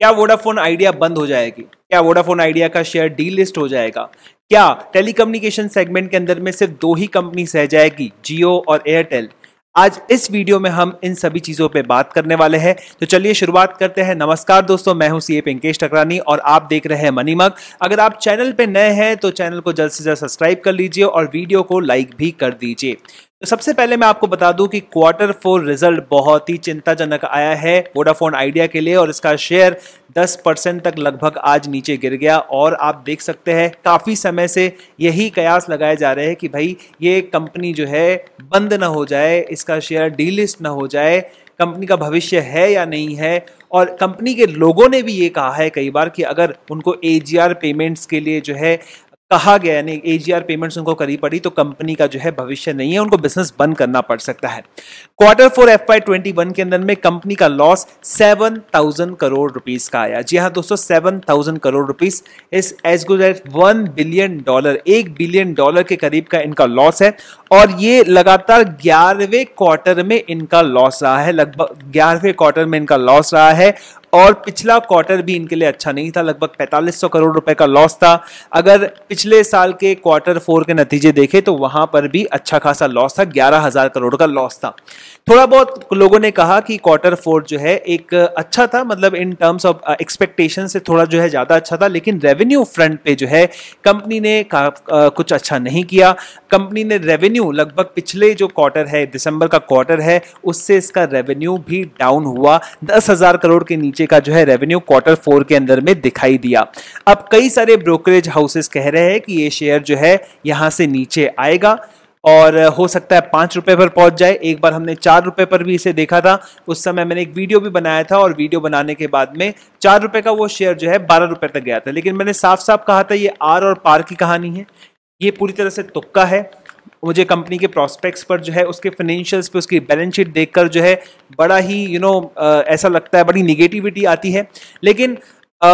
क्या Vodafone idea बंद हो जाएगी क्या वोडाफोन आइडिया का शेयर डी लिस्ट हो जाएगा क्या टेलीकम्युनिकेशन सेगमेंट के अंदर में सिर्फ दो ही कंपनी सह जाएगी जियो और एयरटेल आज इस वीडियो में हम इन सभी चीज़ों पर बात करने वाले हैं तो चलिए शुरुआत करते हैं नमस्कार दोस्तों मैं हूं सीए पिंकेश टकरानी और आप देख रहे हैं मनीमक अगर आप चैनल पे नए हैं तो चैनल को जल्द से जल्द सब्सक्राइब कर लीजिए और वीडियो को लाइक भी कर दीजिए तो सबसे पहले मैं आपको बता दूं कि क्वार्टर फोर रिजल्ट बहुत ही चिंताजनक आया है वोडाफोन आइडिया के लिए और इसका शेयर 10 परसेंट तक लगभग आज नीचे गिर गया और आप देख सकते हैं काफ़ी समय से यही कयास लगाए जा रहे हैं कि भाई ये कंपनी जो है बंद ना हो जाए इसका शेयर डीलिस्ट ना हो जाए कंपनी का भविष्य है या नहीं है और कंपनी के लोगों ने भी ये कहा है कई बार कि अगर उनको ए पेमेंट्स के लिए जो है कहा गया यानी आर पेमेंट्स उनको करी पड़ी तो कंपनी का जो है भविष्य नहीं है उनको बिजनेस बंद करना पड़ सकता है quarter four F Y twenty one के अंदर में कंपनी का loss seven thousand crore rupees का आया जी हाँ दोस्तों सेवन थाउजेंड करोड़ रुपीस इस as good at one billion dollar एक बिलियन डॉलर के करीब का इनका लॉस है और ये लगातार ग्यारहवें क्वार्टर में इनका लॉस रहा है लगभग ग्यारहवें क्वार्टर में इनका लॉस रहा है और पिछला क्वार्टर भी इनके लिए अच्छा नहीं था लगभग 4500 करोड़ रुपए का लॉस था अगर पिछले साल के क्वार्टर फोर के नतीजे देखे तो वहां पर भी अच्छा खासा लॉस था 11000 करोड़ का लॉस था थोड़ा बहुत लोगों ने कहा कि क्वार्टर फोर जो है एक अच्छा था मतलब इन टर्म्स ऑफ एक्सपेक्टेशन से थोड़ा जो है ज़्यादा अच्छा था लेकिन रेवेन्यू फ्रंट पे जो है कंपनी ने uh, कुछ अच्छा नहीं किया कंपनी ने रेवेन्यू रेवेन्यू लगभग पिछले जो क्वार्टर है दिसंबर का क्वार्टर है उससे इसका रेवेन्यू भी डाउन हुआ दस हजार करोड़ के नीचे का जो है रेवेन्यू क्वार्टर फोर के अंदर में दिखाई दिया अब कई सारे ब्रोकरेज हाउसेस कह रहे हैं कि ये शेयर जो है यहाँ से नीचे आएगा और हो सकता है पाँच रुपये पर पहुंच जाए एक बार हमने चार रुपये पर भी इसे देखा था उस समय मैंने एक वीडियो भी बनाया था और वीडियो बनाने के बाद में चार रुपये का वो शेयर जो है बारह रुपये तक गया था लेकिन मैंने साफ साफ कहा था ये आर और पार की कहानी है ये पूरी तरह से तुक्का है मुझे कंपनी के प्रॉस्पेक्ट्स पर जो है उसके फाइनेंशियल्स पे उसकी बैलेंस शीट देखकर जो है बड़ा ही यू you नो know, ऐसा लगता है बड़ी निगेटिविटी आती है लेकिन आ,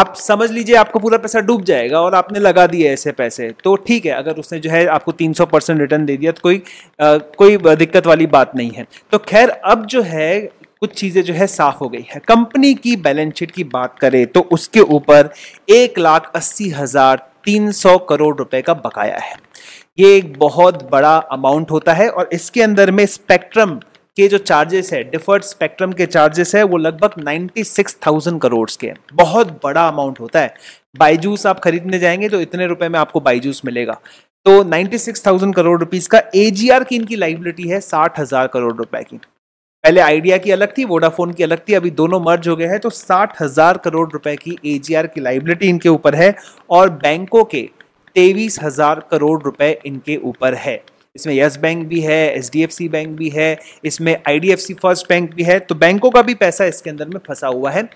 आप समझ लीजिए आपको पूरा पैसा डूब जाएगा और आपने लगा दिए ऐसे पैसे तो ठीक है अगर उसने जो है आपको 300 परसेंट रिटर्न दे दिया तो कोई आ, कोई दिक्कत वाली बात नहीं है तो खैर अब जो है कुछ चीज़ें जो है साफ हो गई है कंपनी की बैलेंस शीट की बात करें तो उसके ऊपर एक लाख अस्सी हज़ार तीन सौ करोड़ रुपए का बकाया है ये एक बहुत बड़ा अमाउंट होता है और इसके अंदर में स्पेक्ट्रम के जो चार्जेस है डिफर्ड स्पेक्ट्रम के चार्जेस है वो लगभग 96,000 करोड़ के हैं बहुत बड़ा अमाउंट होता है बाईजूस आप खरीदने जाएंगे तो इतने रुपए में आपको बाईजूस मिलेगा तो 96,000 करोड़ रुपीस का एजीआर की इनकी लाइबिलिटी है साठ हजार करोड़ रुपए की पहले आइडिया की अलग थी वोडाफोन की अलग थी अभी दोनों मर्ज हो गए हैं तो साठ हजार करोड़ रुपए की एजीआर की लाइबिलिटी इनके ऊपर है और बैंकों के तेईस हज़ार करोड़ रुपए इनके ऊपर है इसमें यस बैंक भी है H D F C bank भी है इसमें I D F C first bank भी है तो बैंकों का भी पैसा इसके अंदर में फंसा हुआ है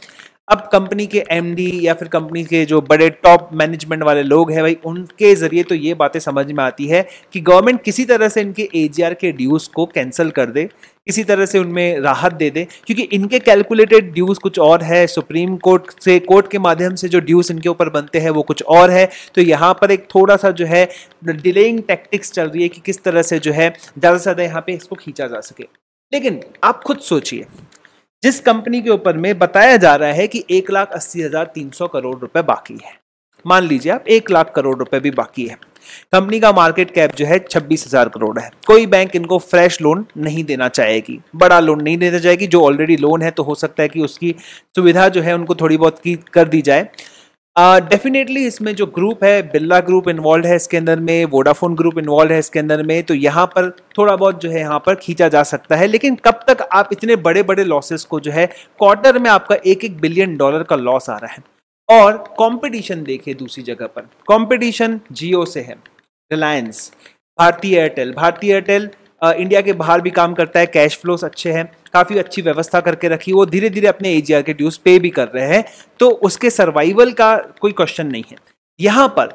अब कंपनी के एमडी या फिर कंपनी के जो बड़े टॉप मैनेजमेंट वाले लोग हैं भाई उनके जरिए तो ये बातें समझ में आती है कि गवर्नमेंट किसी तरह से इनके एजीआर के ड्यूज को कैंसिल कर दे किसी तरह से उनमें राहत दे दे क्योंकि इनके कैलकुलेटेड ड्यूज कुछ और है सुप्रीम कोर्ट से कोर्ट के माध्यम से जो ड्यूज इनके ऊपर बनते हैं वो कुछ और है तो यहाँ पर एक थोड़ा सा जो है डिलेइंग टैक्टिक्स चल रही है कि किस तरह से जो है ज़्यादा से ज़्यादा यहाँ पे इसको खींचा जा सके लेकिन आप खुद सोचिए जिस कंपनी के ऊपर में बताया जा रहा है कि एक लाख अस्सी हज़ार तीन सौ करोड़ रुपए बाकी है मान लीजिए आप एक लाख करोड़ रुपए भी बाकी है कंपनी का मार्केट कैप जो है छब्बीस हजार करोड़ है कोई बैंक इनको फ्रेश लोन नहीं देना चाहेगी बड़ा लोन नहीं देना चाहेगी जो ऑलरेडी लोन है तो हो सकता है कि उसकी सुविधा जो है उनको थोड़ी बहुत की कर दी जाए डेफिनेटली uh, इसमें जो ग्रुप है बिरला ग्रुप इन्वॉल्व है इसके अंदर में वोडाफोन ग्रुप इन्वॉल्व है इसके अंदर में तो यहाँ पर थोड़ा बहुत जो है यहाँ पर खींचा जा सकता है लेकिन कब तक आप इतने बड़े बड़े लॉसेस को जो है क्वार्टर में आपका एक एक बिलियन डॉलर का लॉस आ रहा है और कंपटीशन देखें दूसरी जगह पर कंपटीशन जियो से है रिलायंस भारतीय एयरटेल भारतीय एयरटेल इंडिया के बाहर भी काम करता है कैश फ्लोस अच्छे हैं काफ़ी अच्छी व्यवस्था करके रखी वो धीरे धीरे अपने एजीआर के ड्यूज पे भी कर रहे हैं तो उसके सर्वाइवल का कोई क्वेश्चन नहीं है यहाँ पर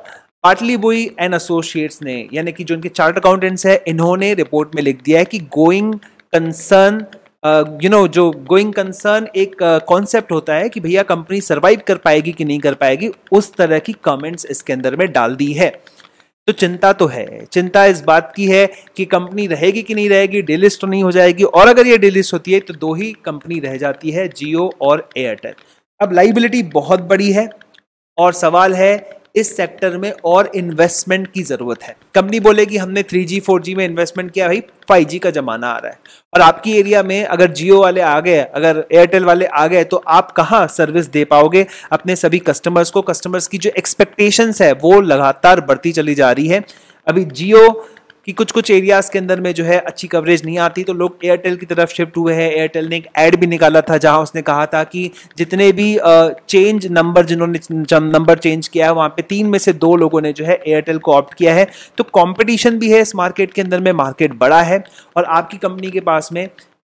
पाटली बुई एंड एसोसिएट्स ने यानी कि जो उनके चार्ट अकाउंटेंट्स हैं इन्होंने रिपोर्ट में लिख दिया है कि गोइंग कंसर्न यू नो जो गोइंग कंसर्न एक कॉन्सेप्ट होता है कि भैया कंपनी सर्वाइव कर पाएगी कि नहीं कर पाएगी उस तरह की कमेंट्स इसके अंदर में डाल दी है तो चिंता तो है चिंता इस बात की है कि कंपनी रहेगी कि नहीं रहेगी डिलिस्ट तो नहीं हो जाएगी और अगर ये डिलिस्ट होती है तो दो ही कंपनी रह जाती है जियो और एयरटेल अब लाइबिलिटी बहुत बड़ी है और सवाल है इस सेक्टर में और इन्वेस्टमेंट की ज़रूरत है कंपनी बोलेगी हमने 3G 4G में इन्वेस्टमेंट किया भाई 5G का ज़माना आ रहा है और आपकी एरिया में अगर जियो वाले आ गए अगर एयरटेल वाले आ गए तो आप कहाँ सर्विस दे पाओगे अपने सभी कस्टमर्स को कस्टमर्स की जो एक्सपेक्टेशंस है वो लगातार बढ़ती चली जा रही है अभी जियो कि कुछ कुछ एरियाज़ के अंदर में जो है अच्छी कवरेज नहीं आती तो लोग एयरटेल की तरफ शिफ्ट हुए हैं एयरटेल ने एक ऐड भी निकाला था जहां उसने कहा था कि जितने भी चेंज नंबर जिन्होंने नंबर चेंज किया है वहाँ पे तीन में से दो लोगों ने जो है एयरटेल को ऑप्ट किया है तो कॉम्पिटिशन भी है इस मार्केट के अंदर में मार्केट बड़ा है और आपकी कंपनी के पास में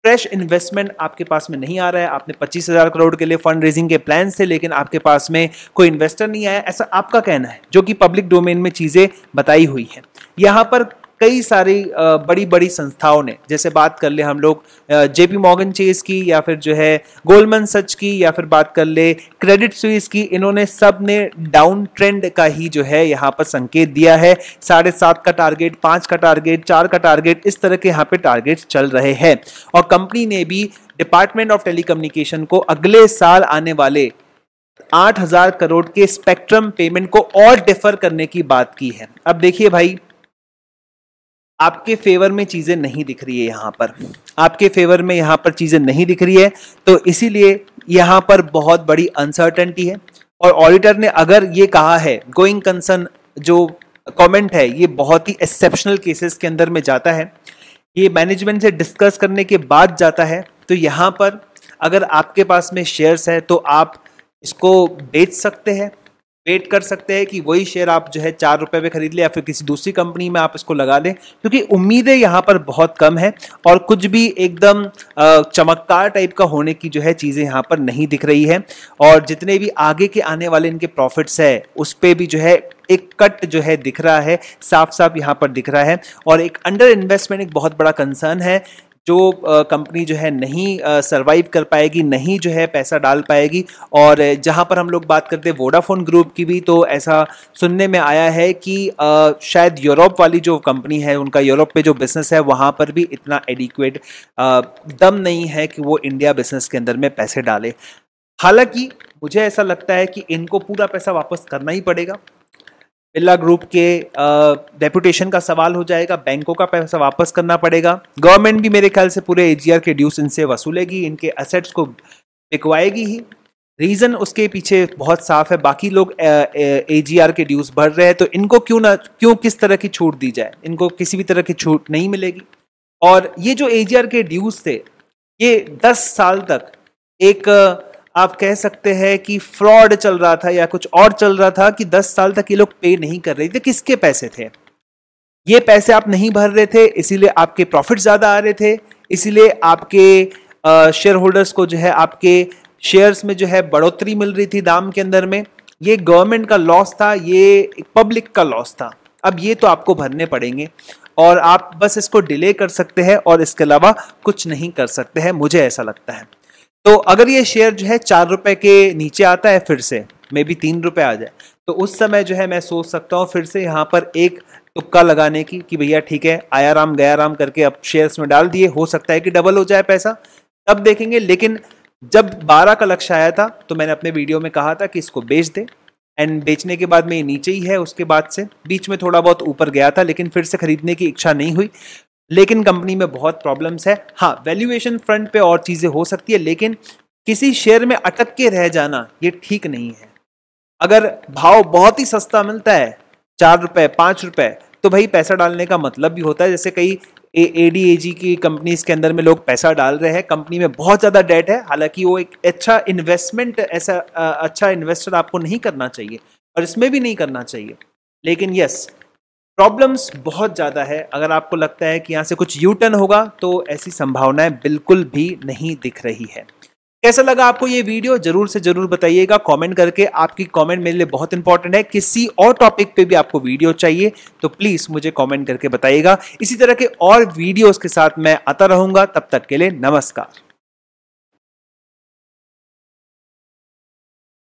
फ्रेश इन्वेस्टमेंट आपके पास में नहीं आ रहा है आपने पच्चीस हज़ार करोड़ के लिए फंड रेजिंग के प्लान थे लेकिन आपके पास में कोई इन्वेस्टर नहीं आया ऐसा आपका कहना है जो कि पब्लिक डोमेन में चीज़ें बताई हुई हैं यहाँ पर कई सारी बड़ी बड़ी संस्थाओं ने जैसे बात कर ले हम लोग जेपी मॉगन चेस की या फिर जो है गोलमन सच की या फिर बात कर ले क्रेडिट स्विस की इन्होंने सब ने डाउन ट्रेंड का ही जो है यहाँ पर संकेत दिया है साढ़े सात का टारगेट पाँच का टारगेट चार का टारगेट इस तरह के यहाँ पे टारगेट चल रहे हैं और कंपनी ने भी डिपार्टमेंट ऑफ टेलीकम्युनिकेशन को अगले साल आने वाले 8000 करोड़ के स्पेक्ट्रम पेमेंट को और डिफर करने की बात की है अब देखिए भाई आपके फेवर में चीज़ें नहीं दिख रही है यहाँ पर आपके फेवर में यहाँ पर चीज़ें नहीं दिख रही है तो इसीलिए यहाँ पर बहुत बड़ी अनसर्टेनिटी है और ऑडिटर ने अगर ये कहा है गोइंग कंसर्न जो कमेंट है ये बहुत ही एक्सेप्शनल केसेस के अंदर में जाता है ये मैनेजमेंट से डिस्कस करने के बाद जाता है तो यहाँ पर अगर आपके पास में शेयर्स है तो आप इसको बेच सकते हैं वेट कर सकते हैं कि वही शेयर आप जो है चार रुपए में खरीद लें या फिर किसी दूसरी कंपनी में आप इसको लगा दें क्योंकि उम्मीदें यहाँ पर बहुत कम है और कुछ भी एकदम चमत्कार टाइप का होने की जो है चीज़ें यहाँ पर नहीं दिख रही है और जितने भी आगे के आने वाले इनके प्रॉफिट्स है उस पर भी जो है एक कट जो है दिख रहा है साफ साफ यहाँ पर दिख रहा है और एक अंडर इन्वेस्टमेंट एक बहुत बड़ा कंसर्न है जो कंपनी जो है नहीं सरवाइव कर पाएगी नहीं जो है पैसा डाल पाएगी और जहां पर हम लोग बात करते हैं वोडाफोन ग्रुप की भी तो ऐसा सुनने में आया है कि शायद यूरोप वाली जो कंपनी है उनका यूरोप पे जो बिजनेस है वहां पर भी इतना एडिक्वेट दम नहीं है कि वो इंडिया बिजनेस के अंदर में पैसे डाले हालांकि मुझे ऐसा लगता है कि इनको पूरा पैसा वापस करना ही पड़ेगा बिरला ग्रुप के डेपुटेशन का सवाल हो जाएगा बैंकों का पैसा वापस करना पड़ेगा गवर्नमेंट भी मेरे ख्याल से पूरे एजीआर के ड्यूस इनसे वसूलेगी इनके एसेट्स को बिकवाएगी ही रीज़न उसके पीछे बहुत साफ है बाकी लोग ए जी आर के ड्यूस भर रहे हैं तो इनको क्यों ना क्यों किस तरह की छूट दी जाए इनको किसी भी तरह की छूट नहीं मिलेगी और ये जो ए जी आर के ड्यूस थे ये दस साल तक एक आप कह सकते हैं कि फ्रॉड चल रहा था या कुछ और चल रहा था कि दस साल तक ये लोग पे नहीं कर रहे थे किसके पैसे थे ये पैसे आप नहीं भर रहे थे इसीलिए आपके प्रॉफिट ज़्यादा आ रहे थे इसीलिए आपके शेयर होल्डर्स को जो है आपके शेयर्स में जो है बढ़ोतरी मिल रही थी दाम के अंदर में ये गवर्नमेंट का लॉस था ये पब्लिक का लॉस था अब ये तो आपको भरने पड़ेंगे और आप बस इसको डिले कर सकते हैं और इसके अलावा कुछ नहीं कर सकते हैं मुझे ऐसा लगता है तो अगर ये शेयर जो है चार रुपए के नीचे आता है फिर से मे बी तीन रुपए आ जाए तो उस समय जो है मैं सोच सकता हूँ फिर से यहाँ पर एक तुक्का लगाने की कि भैया ठीक है आया राम गया राम करके अब शेयर्स में डाल दिए हो सकता है कि डबल हो जाए पैसा तब देखेंगे लेकिन जब 12 का लक्ष्य आया था तो मैंने अपने वीडियो में कहा था कि इसको बेच दे एंड बेचने के बाद में ये नीचे ही है उसके बाद से बीच में थोड़ा बहुत ऊपर गया था लेकिन फिर से खरीदने की इच्छा नहीं हुई लेकिन कंपनी में बहुत प्रॉब्लम्स है हाँ वैल्यूएशन फ्रंट पे और चीज़ें हो सकती है लेकिन किसी शेयर में अटक के रह जाना ये ठीक नहीं है अगर भाव बहुत ही सस्ता मिलता है चार रुपये पाँच रुपये तो भाई पैसा डालने का मतलब भी होता है जैसे कई ए डी ए जी की कंपनीज के अंदर में लोग पैसा डाल रहे हैं कंपनी में बहुत ज़्यादा डेट है हालांकि वो एक अच्छा इन्वेस्टमेंट ऐसा अच्छा इन्वेस्टर आपको नहीं करना चाहिए और इसमें भी नहीं करना चाहिए लेकिन यस प्रॉब्लम्स बहुत ज़्यादा है अगर आपको लगता है कि यहाँ से कुछ यू टर्न होगा तो ऐसी संभावनाएं बिल्कुल भी नहीं दिख रही है कैसा लगा आपको ये वीडियो जरूर से जरूर बताइएगा कमेंट करके आपकी कमेंट मेरे लिए बहुत इंपॉर्टेंट है किसी और टॉपिक पे भी आपको वीडियो चाहिए तो प्लीज़ मुझे कमेंट करके बताइएगा इसी तरह के और वीडियोस के साथ मैं आता रहूंगा तब तक के लिए नमस्कार